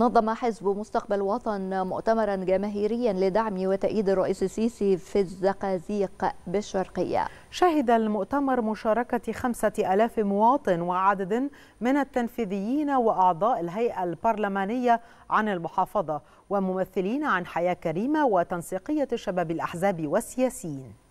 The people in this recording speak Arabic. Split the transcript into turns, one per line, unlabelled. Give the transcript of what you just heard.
نظم حزب مستقبل وطن مؤتمرا جماهيريا لدعم وتأييد الرئيس
السيسي في الزقازيق بالشرقية شهد المؤتمر مشاركة خمسة ألاف مواطن وعدد من التنفيذيين وأعضاء الهيئة البرلمانية عن المحافظة وممثلين عن حياة كريمة وتنسيقية شباب الأحزاب والسياسيين